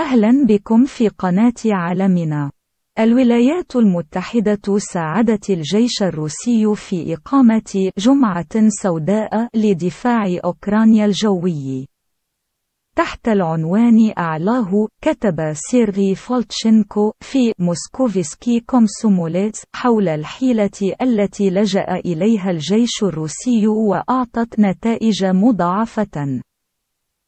أهلا بكم في قناة عالمنا. الولايات المتحدة ساعدت الجيش الروسي في إقامة جمعة سوداء لدفاع أوكرانيا الجوي. تحت العنوان أعلاه، كتب سيرغي فولتشينكو في موسكوفسكي كومسوموليت حول الحيلة التي لجأ إليها الجيش الروسي وأعطت نتائج مضاعفة.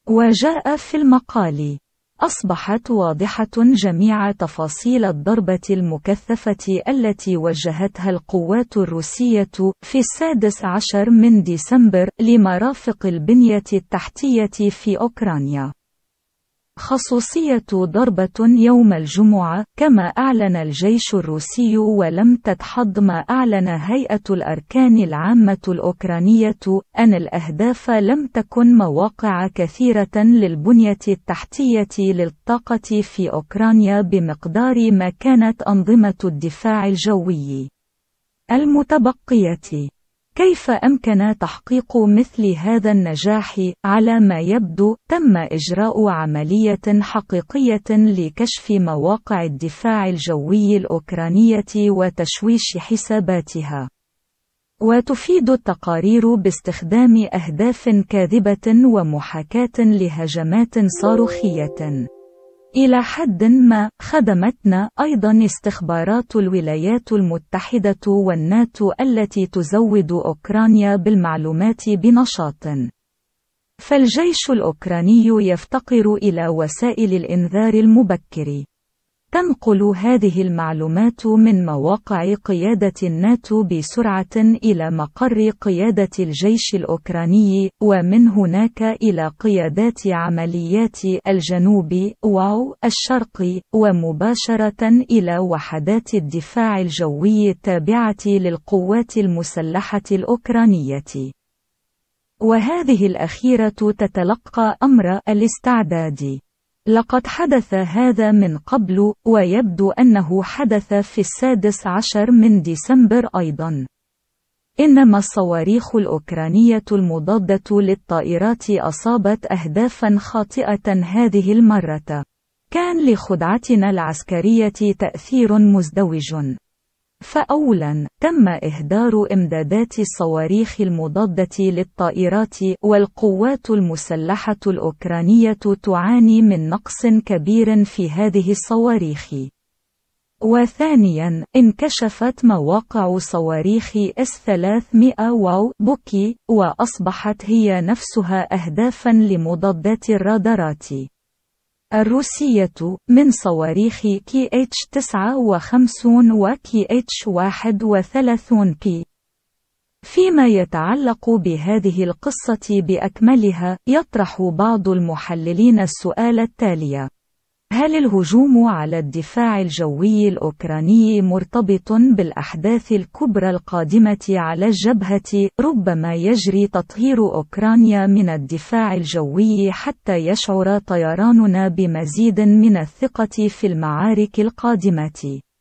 وجاء في المقال أصبحت واضحة جميع تفاصيل الضربة المكثفة التي وجهتها القوات الروسية في السادس عشر من ديسمبر لمرافق البنية التحتية في أوكرانيا. خصوصية ضربة يوم الجمعة، كما أعلن الجيش الروسي ولم تدحض ما أعلن هيئة الأركان العامة الأوكرانية، أن الأهداف لم تكن مواقع كثيرة للبنية التحتية للطاقة في أوكرانيا بمقدار ما كانت أنظمة الدفاع الجوي المتبقية. كيف أمكن تحقيق مثل هذا النجاح؟ على ما يبدو، تم إجراء عملية حقيقية لكشف مواقع الدفاع الجوي الأوكرانية وتشويش حساباتها. وتفيد التقارير باستخدام أهداف كاذبة ومحاكاة لهجمات صاروخية. إلى حد ما، خدمتنا أيضا استخبارات الولايات المتحدة والناتو التي تزود أوكرانيا بالمعلومات بنشاط. فالجيش الأوكراني يفتقر إلى وسائل الإنذار المبكر. تنقل هذه المعلومات من مواقع قيادة الناتو بسرعة إلى مقر قيادة الجيش الأوكراني، ومن هناك إلى قيادات عمليات الجنوب واو الشرقي، ومباشرة إلى وحدات الدفاع الجوي التابعة للقوات المسلحة الأوكرانية. وهذه الأخيرة تتلقى أمر الاستعداد. لقد حدث هذا من قبل ويبدو أنه حدث في السادس عشر من ديسمبر أيضا إنما الصواريخ الأوكرانية المضادة للطائرات أصابت أهدافا خاطئة هذه المرة كان لخدعتنا العسكرية تأثير مزدوج فأولا تم إهدار إمدادات الصواريخ المضادة للطائرات والقوات المسلحة الأوكرانية تعاني من نقص كبير في هذه الصواريخ وثانيا انكشفت مواقع صواريخ اس 300 واو بوكي وأصبحت هي نفسها أهدافا لمضادات الرادارات الروسية من صواريخ كي اتش 59 وكي اتش 31 بي فيما يتعلق بهذه القصة بأكملها، يطرح بعض المحللين السؤال التالي: هل الهجوم على الدفاع الجوي الأوكراني مرتبط بالأحداث الكبرى القادمة على الجبهة؟ ربما يجري تطهير أوكرانيا من الدفاع الجوي حتى يشعر طيراننا بمزيد من الثقة في المعارك القادمة.